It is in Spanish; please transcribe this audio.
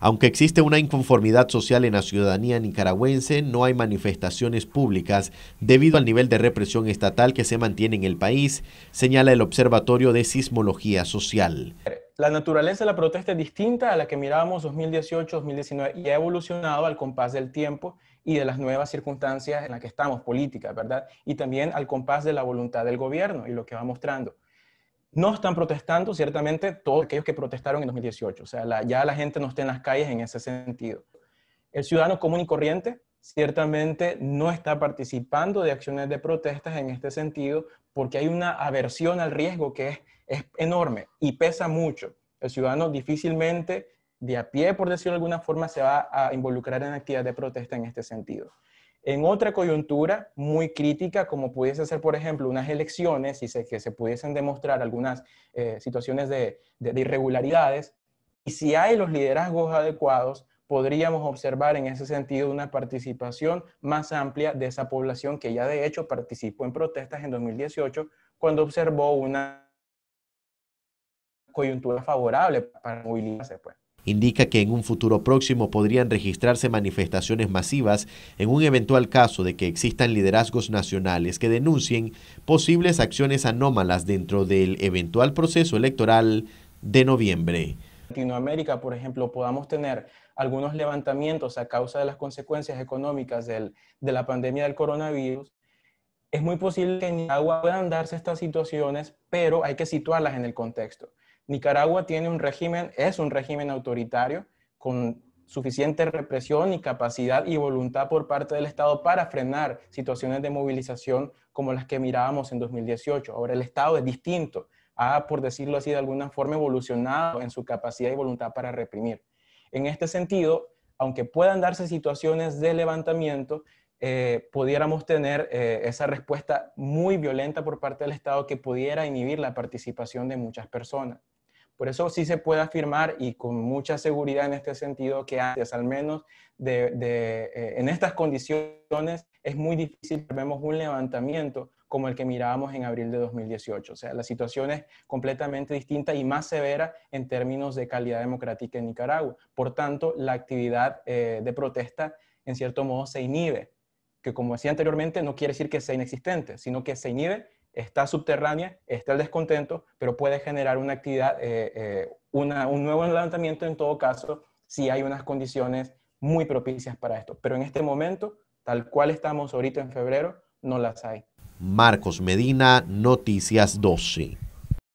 Aunque existe una inconformidad social en la ciudadanía nicaragüense, no hay manifestaciones públicas debido al nivel de represión estatal que se mantiene en el país, señala el Observatorio de Sismología Social. La naturaleza de la protesta es distinta a la que mirábamos 2018-2019 y ha evolucionado al compás del tiempo y de las nuevas circunstancias en las que estamos, políticas, ¿verdad? Y también al compás de la voluntad del gobierno y lo que va mostrando. No están protestando, ciertamente, todos aquellos que protestaron en 2018. O sea, ya la gente no está en las calles en ese sentido. El ciudadano común y corriente ciertamente no está participando de acciones de protestas en este sentido porque hay una aversión al riesgo que es enorme y pesa mucho. El ciudadano difícilmente de a pie, por decirlo de alguna forma, se va a involucrar en actividades de protesta en este sentido en otra coyuntura muy crítica, como pudiese ser, por ejemplo, unas elecciones y se, que se pudiesen demostrar algunas eh, situaciones de, irregularidades, y si hay los liderazgos adecuados, podríamos observar en ese sentido una participación más amplia de esa población que ya de hecho participó en protestas en 2018 cuando observó una coyuntura favorable para movilizarse. Pues indica que en un futuro próximo podrían registrarse manifestaciones masivas en un eventual caso de que existan liderazgos nacionales que denuncien posibles acciones anómalas dentro del eventual proceso electoral de noviembre. Latinoamérica, por ejemplo, podamos tener algunos levantamientos a causa de las consecuencias económicas de la pandemia del coronavirus, es muy posible que en Nicaragua puedan darse estas situaciones, pero hay que situarlas en el contexto. Nicaragua tiene un régimen, es un régimen autoritario con suficiente represión y capacidad y voluntad por parte del Estado para frenar situaciones de movilización como las que mirábamos en 2018. Ahora el Estado es distinto, ha, por decirlo así, de alguna forma evolucionado en su capacidad y voluntad para reprimir. En este sentido, aunque puedan darse situaciones de levantamiento, eh, pudiéramos tener eh, esa respuesta muy violenta por parte del Estado que pudiera inhibir la participación de muchas personas. Por eso sí se puede afirmar y con mucha seguridad en este sentido que antes, al menos de, eh, en estas condiciones, es muy difícil que vemos un levantamiento como el que mirábamos en abril de 2018. O sea, la situación es completamente distinta y más severa en términos de calidad democrática en Nicaragua. Por tanto, la actividad eh, de protesta, en cierto modo, se inhibe, que como decía anteriormente, no quiere decir que sea inexistente, sino que se inhibe está subterránea, está el descontento, pero puede generar una actividad, eh, eh, un nuevo levantamiento en todo caso, si hay unas condiciones muy propicias para esto. Pero en este momento, tal cual estamos ahorita en febrero, no las hay. Marcos Medina, Noticias 12.